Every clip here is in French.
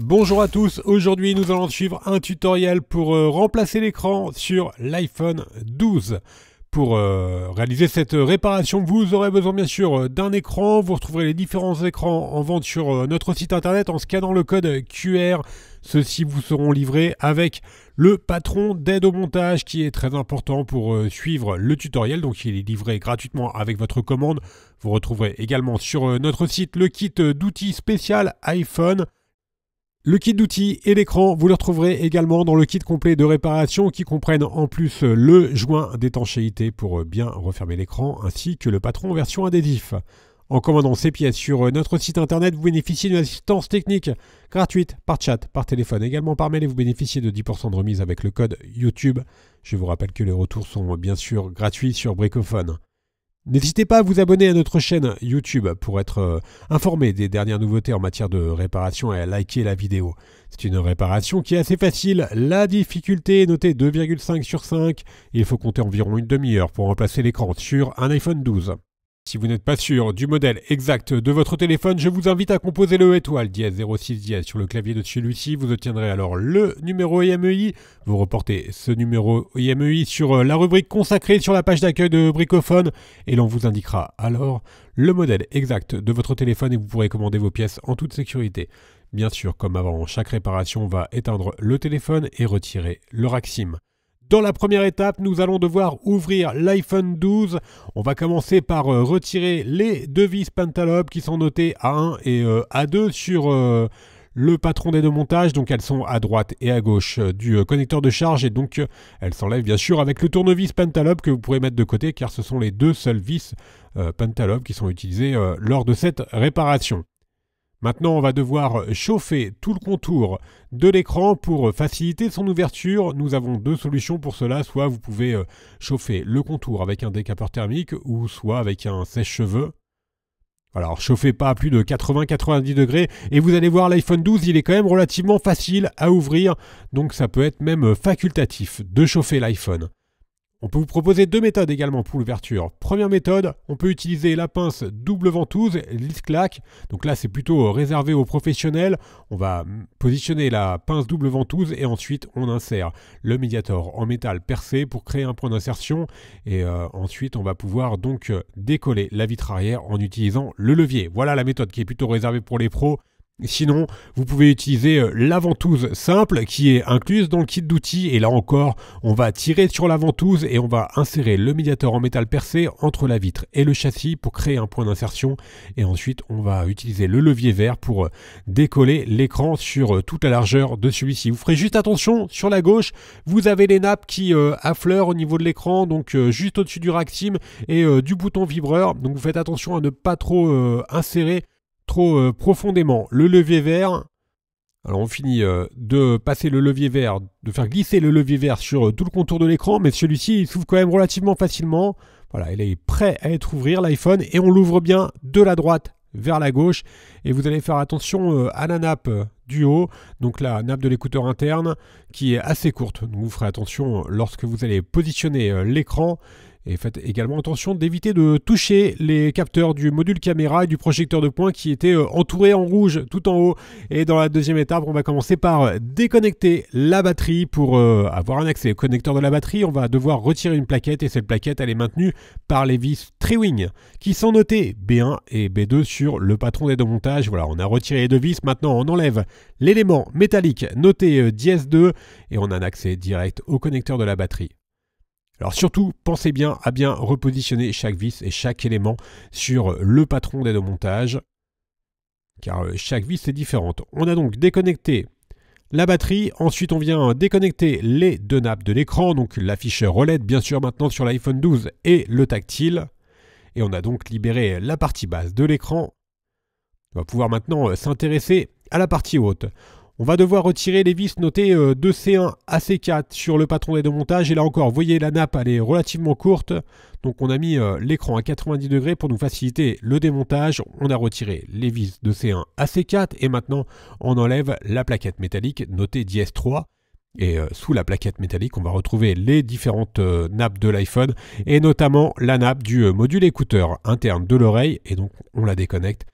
Bonjour à tous, aujourd'hui nous allons suivre un tutoriel pour euh, remplacer l'écran sur l'iPhone 12. Pour euh, réaliser cette euh, réparation, vous aurez besoin bien sûr d'un écran. Vous retrouverez les différents écrans en vente sur notre site internet en scannant le code QR. Ceux-ci vous seront livrés avec le patron d'aide au montage qui est très important pour suivre le tutoriel. Donc il est livré gratuitement avec votre commande. Vous retrouverez également sur notre site le kit d'outils spécial iPhone le kit d'outils et l'écran, vous le retrouverez également dans le kit complet de réparation qui comprennent en plus le joint d'étanchéité pour bien refermer l'écran ainsi que le patron en version adhésif. En commandant ces pièces sur notre site internet, vous bénéficiez d'une assistance technique gratuite par chat, par téléphone, également par mail et vous bénéficiez de 10% de remise avec le code YouTube. Je vous rappelle que les retours sont bien sûr gratuits sur Bricophone. N'hésitez pas à vous abonner à notre chaîne YouTube pour être euh, informé des dernières nouveautés en matière de réparation et à liker la vidéo. C'est une réparation qui est assez facile. La difficulté est notée 2,5 sur 5 il faut compter environ une demi-heure pour remplacer l'écran sur un iPhone 12. Si vous n'êtes pas sûr du modèle exact de votre téléphone, je vous invite à composer le étoile dièse 06 sur le clavier de celui-ci. Vous obtiendrez alors le numéro IMEI. E vous reportez ce numéro IMEI e sur euh, la rubrique consacrée sur la page d'accueil de Bricophone et l'on vous indiquera alors le modèle exact de votre téléphone et vous pourrez commander vos pièces en toute sécurité. Bien sûr, comme avant, chaque réparation va éteindre le téléphone et retirer le Raxime. Dans la première étape, nous allons devoir ouvrir l'iPhone 12. On va commencer par euh, retirer les deux vis pentalope qui sont notées A1 et A2 euh, sur euh, le patron des deux montages. Donc elles sont à droite et à gauche du connecteur de charge et donc elles s'enlèvent bien sûr avec le tournevis Pentalobe que vous pourrez mettre de côté car ce sont les deux seules vis pantalope qui sont utilisées lors de cette réparation. Maintenant, on va devoir chauffer tout le contour de l'écran pour faciliter son ouverture. Nous avons deux solutions pour cela. Soit vous pouvez euh, chauffer le contour avec un décapeur thermique ou soit avec un sèche-cheveux. Alors chauffez pas à plus de 80-90 degrés et vous allez voir l'iPhone 12 il est quand même relativement facile à ouvrir donc ça peut être même euh, facultatif de chauffer l'iPhone. On peut vous proposer deux méthodes également pour l'ouverture. Première méthode, on peut utiliser la pince double ventouse, lisse Donc là, c'est plutôt réservé aux professionnels. On va positionner la pince double ventouse et ensuite on insère le médiator en métal percé pour créer un point d'insertion. Et euh, ensuite, on va pouvoir donc euh, décoller la vitre arrière en utilisant le levier. Voilà la méthode qui est plutôt réservée pour les pros. Sinon, vous pouvez utiliser euh, la ventouse simple qui est incluse dans le kit d'outils et là encore, on va tirer sur la ventouse et on va insérer le médiateur en métal percé entre la vitre et le châssis pour créer un point d'insertion et ensuite on va utiliser le levier vert pour euh, décoller l'écran sur euh, toute la largeur de celui-ci. Vous ferez juste attention, sur la gauche, vous avez les nappes qui affleurent au niveau de l'écran, donc juste au-dessus du rack et du bouton vibreur, donc vous faites attention à ne pas trop insérer trop euh, profondément le levier vert. Alors on finit euh, de passer le levier vert, de faire glisser le levier vert sur euh, tout le contour de l'écran, mais celui-ci il s'ouvre quand même relativement facilement. Voilà, il est prêt à être ouvrir l'iPhone et on l'ouvre bien de la droite vers la gauche et vous allez faire attention à la nappe du haut, donc la nappe de l'écouteur interne qui est assez courte. vous ferez attention lorsque vous allez positionner l'écran et faites également attention d'éviter de toucher les capteurs du module caméra et du projecteur de points qui étaient euh, entourés en rouge tout en haut. Et dans la deuxième étape, on va commencer par euh, déconnecter la batterie pour euh, avoir un accès au connecteur de la batterie. On va devoir retirer une plaquette et cette plaquette, elle est maintenue par les vis Trewing qui sont notées B1 et B2 sur le patron des deux montages. Voilà, on a retiré les deux vis. Maintenant, on enlève l'élément métallique noté ds 2 et on a un accès direct au connecteur de la batterie. Alors surtout, pensez bien à bien repositionner chaque vis et chaque élément sur le patron d'aide au montage, car euh, chaque vis est différente. On a donc déconnecté la batterie, ensuite on vient déconnecter les deux nappes de l'écran, donc l'afficheur OLED bien sûr maintenant sur l'iPhone 12 et le tactile, et on a donc libéré la partie basse de l'écran. On va pouvoir maintenant euh, s'intéresser à la partie haute. On va devoir retirer les vis notées euh, de c 1 à C4 sur le patron des deux Et là encore, vous voyez, la nappe, elle est relativement courte. Donc on a mis euh, l'écran à 90 degrés pour nous faciliter le démontage. On a retiré les vis de C1 à C4. Et maintenant, on enlève la plaquette métallique notée ds 3. Et euh, sous la plaquette métallique, on va retrouver les différentes nappes de l'iPhone. Et notamment la nappe du module écouteur interne de l'oreille. Et donc, on la déconnecte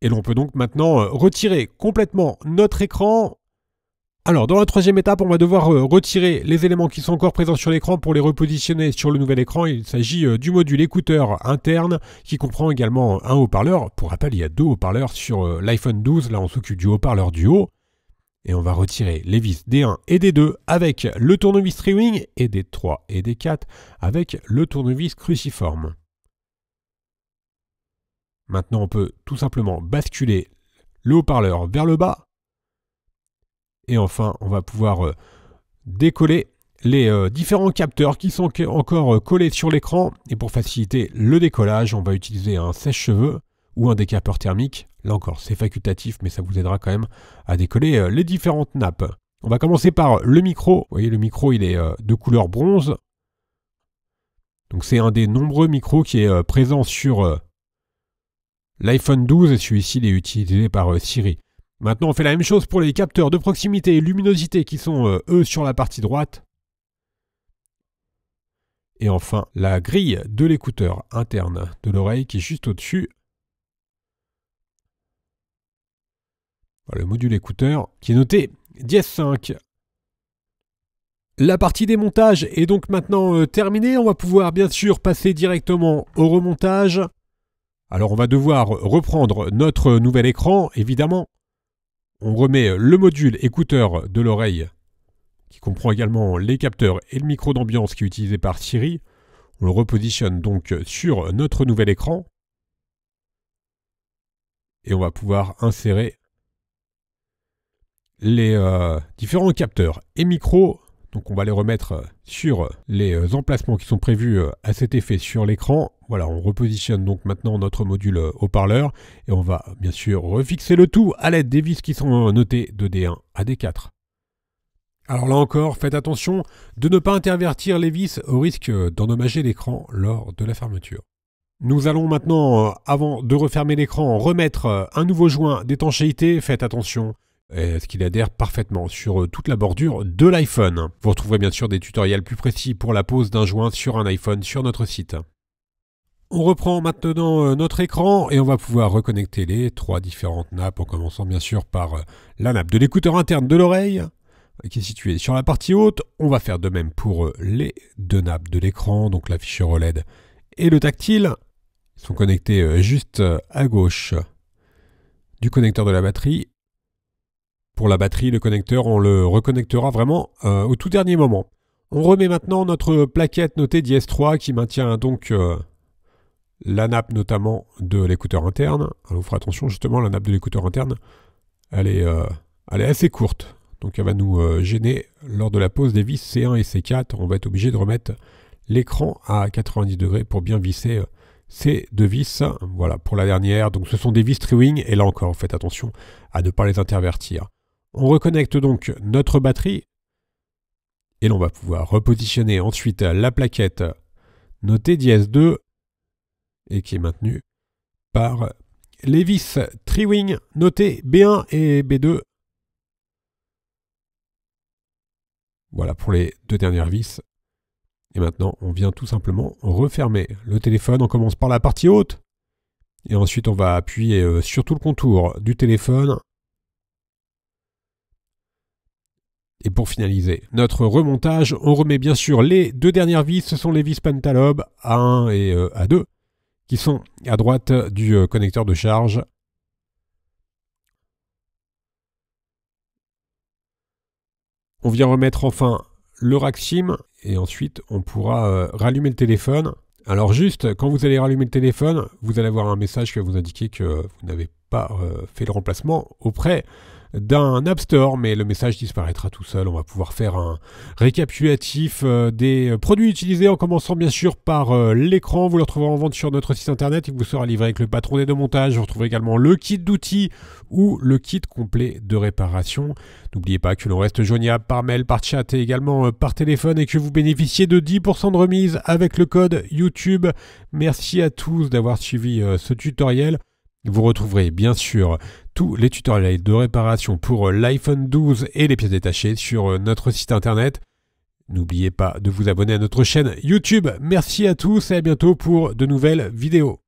et l'on peut donc maintenant euh, retirer complètement notre écran. Alors dans la troisième étape, on va devoir euh, retirer les éléments qui sont encore présents sur l'écran pour les repositionner sur le nouvel écran. Il s'agit euh, du module écouteur interne qui comprend également un haut-parleur. Pour rappel, il y a deux haut-parleurs sur l'iPhone 12. Là, on s'occupe du haut-parleur du haut. Et on va retirer les vis D1 et D2 avec le tournevis streaming et D3 et D4 avec le tournevis cruciforme. Maintenant, on peut tout simplement basculer le haut-parleur vers le bas. Et enfin, on va pouvoir euh, décoller les euh, différents capteurs qui sont encore euh, collés sur l'écran. Et pour faciliter le décollage, on va utiliser un sèche-cheveux ou un décapeur thermique. Là encore, c'est facultatif, mais ça vous aidera quand même à décoller les différentes nappes. On va commencer par le micro. Vous voyez, le micro, il est de couleur bronze. Donc c'est un des nombreux micros qui est présent sur L'iPhone 12 et celui-ci est utilisé par euh, Siri. Maintenant, on fait la même chose pour les capteurs de proximité et luminosité qui sont euh, eux sur la partie droite. Et enfin, la grille de l'écouteur interne de l'oreille qui est juste au-dessus. Le module écouteur qui est noté DS5. La partie des montages est donc maintenant euh, terminée. On va pouvoir bien sûr passer directement au remontage. Alors on va devoir reprendre notre nouvel écran, évidemment. On remet le module écouteur de l'oreille, qui comprend également les capteurs et le micro d'ambiance qui est utilisé par Siri. On le repositionne donc sur notre nouvel écran. Et on va pouvoir insérer les euh, différents capteurs et micros donc on va les remettre euh, sur euh, les euh, emplacements qui sont prévus à cet effet sur l'écran. Voilà, on repositionne donc maintenant notre module haut-parleur et on va bien sûr refixer le tout à l'aide des vis qui sont notées de D1 à D4. Alors là encore, faites attention de ne pas intervertir les vis au risque d'endommager l'écran lors de la fermeture. Nous allons maintenant, avant de refermer l'écran, remettre un nouveau joint d'étanchéité. Faites attention euh, ce qu'il adhère parfaitement sur euh, toute la bordure de l'iPhone. Vous retrouverez bien sûr des tutoriels plus précis pour la pose d'un joint sur un iPhone sur notre site. On reprend maintenant euh, notre écran et on va pouvoir reconnecter les trois différentes nappes en commençant bien sûr par la nappe de l'écouteur interne de l'oreille qui est située sur la partie haute. On va faire de même pour les deux nappes de l'écran, donc l'afficheur OLED et le tactile. Ils sont connectés juste à gauche du connecteur de la batterie pour la batterie, le connecteur, on le reconnectera vraiment euh, au tout dernier moment. On remet maintenant notre plaquette notée d'IS3 qui maintient donc euh, la nappe notamment de l'écouteur interne. Alors, on fera attention justement, la nappe de l'écouteur interne, elle est, euh, assez courte. Donc elle va nous gêner lors de la pose des vis C1 et C4. On va être obligé de remettre l'écran à 90 degrés pour bien visser ces deux vis. Voilà pour la dernière. Donc ce sont des vis triwing, et là encore faites attention à ne pas les intervertir. On reconnecte donc notre batterie et l'on va pouvoir repositionner ensuite la plaquette notée ds 2 et qui est maintenue par les vis Triwing wing notées B1 et B2. Voilà pour les deux dernières vis. Et maintenant, on vient tout simplement refermer le téléphone. On commence par la partie haute. Et ensuite, on va appuyer euh, sur tout le contour du téléphone Et pour finaliser notre remontage, on remet bien sûr les deux dernières vis, ce sont les vis pantalobe A1 et euh, A2, qui sont à droite du euh, connecteur de charge. On vient remettre enfin le rack et ensuite on pourra euh, rallumer le téléphone. Alors juste, quand vous allez rallumer le téléphone, vous allez avoir un message qui va vous indiquer que vous n'avez pas fait le remplacement auprès d'un App Store, mais le message disparaîtra tout seul. On va pouvoir faire un récapitulatif euh, des euh, produits utilisés en commençant bien sûr par euh, l'écran. Vous le retrouverez en vente sur notre site internet. Il vous sera livré avec le patron de montage. Vous retrouverez également le kit d'outils ou le kit complet de réparation. N'oubliez pas que l'on reste joignable par mail, par chat et également par téléphone et que vous bénéficiez de 10% de remise avec le code YouTube. Merci à tous d'avoir suivi ce tutoriel. Vous retrouverez bien sûr tous les tutoriels de réparation pour euh, l'iPhone 12 et les pièces détachées sur euh, notre site internet. N'oubliez pas de vous abonner à notre chaîne YouTube. Merci à tous et à bientôt pour de nouvelles vidéos.